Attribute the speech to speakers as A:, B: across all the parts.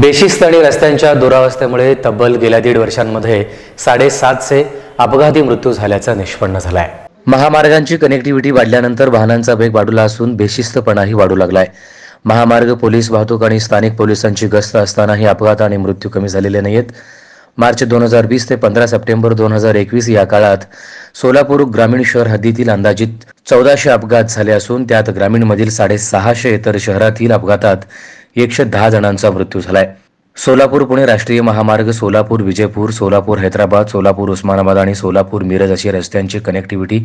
A: बेशिस्त आणि रस्त्यांच्या दुरावस्थेमुळे तब्बल गेल्या दीड वर्षांमध्ये साडेसातशे अपघाती मृत्यू झाल्याचं निष्पन्न झालाय महामार्गांची कनेक्टिव्हिटी वाढल्यानंतर वाहनांचा वेग वाढूला असून बेशिस्तपणाही वाढू लागलाय महामार्ग पोलीस वाहतूक आणि स्थानिक पोलिसांची गस्त असतानाही अपघात आणि मृत्यू कमी झालेले नाहीत मार्च दोन हजार वीस ते पंधरा सप्टेंबर दोन हजार एकवीस या काळात सोलापूर ग्रामीण शहर हद्दीतील अंदाजित चौदाशे अपघात झाले असून त्यात ग्रामीणमधील साडेसहाशे तर शहरातील अपघातात एकशे दहा जणांचा मृत्यू झालाय सोलापूर पुणे राष्ट्रीय महामार्ग सोलापूर विजयपूर सोलापूर हैदराबाद सोलापूर उस्मानाबाद आणि सोलापूर मिरज अशी रस्त्यांची कनेक्टिव्हिटी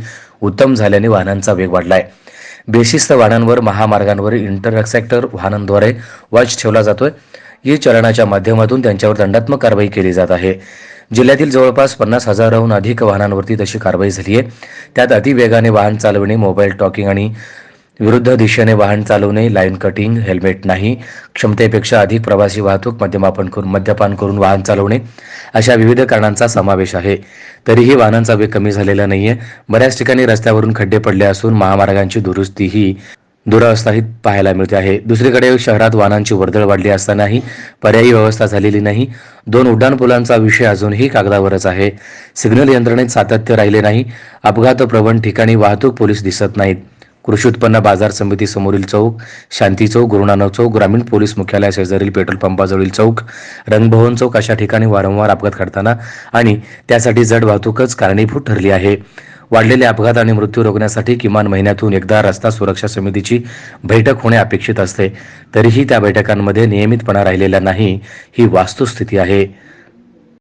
A: उत्तम झाल्याने वाहनांचा वेग वाढलाय बेशिस्त वाहनांवर महामार्गांवर इंटरसेक्टर वाहनांद्वारे वॉच ठेवला जातोय या चलनाच्या माध्यमातून त्यांच्यावर दंडात्मक कारवाई केली जात आहे जिल्ह्यातील जवळपास पन्नास हजाराहून अधिक वाहनांवरती तशी कारवाई झाली आहे त्यात अतिवेगाने वाहन चालविणे मोबाईल टॉकिंग आणि विरुद्ध दिशेने वाहन चालवणे लाईन कटिंग हेल्मेट नाही क्षमतेपेक्षा अधिक प्रवासी वाहतूक मद्यमापन करून मद्यपान करून वाहन चालवणे अशा विविध कारणांचा समावेश आहे तरीही वाहनांचा वेग कमी झालेला नाहीये बऱ्याच ठिकाणी रस्त्यावरून खड्डे पडले असून महामार्गांची दुरुस्तीही दुरावस्थाही पाहायला मिळते आहे दुसरीकडे शहरात वाहनांची वर्दळ वाढली असतानाही पर्यायी व्यवस्था झालेली नाही दोन उड्डाण पुलांचा विषय अजूनही कागदावरच आहे सिग्नल यंत्रणेत सातत्य राहिले नाही अपघात प्रवण ठिकाणी वाहतूक पोलीस दिसत नाहीत कृषी उत्पन्न बाजार समिती समोरील चौक शांती चौक गुरुनानक चौक ग्रामीण पोलीस मुख्यालया शेजारील पेट्रोल पंपाजवळील चौक रंगभवन चौक अशा ठिकाणी वारंवार अपघात घडताना आणि त्यासाठी जड वाहतूकच कारणीभूत ठरली आहे वाढलेले अपघात आणि मृत्यू रोखण्यासाठी किमान महिन्यातून एकदा रस्ता सुरक्षा समितीची बैठक होणे अपेक्षित असते तरीही त्या बैठकांमध्ये नियमितपणा राहिलेला नाही ही वास्तुस्थिती आहे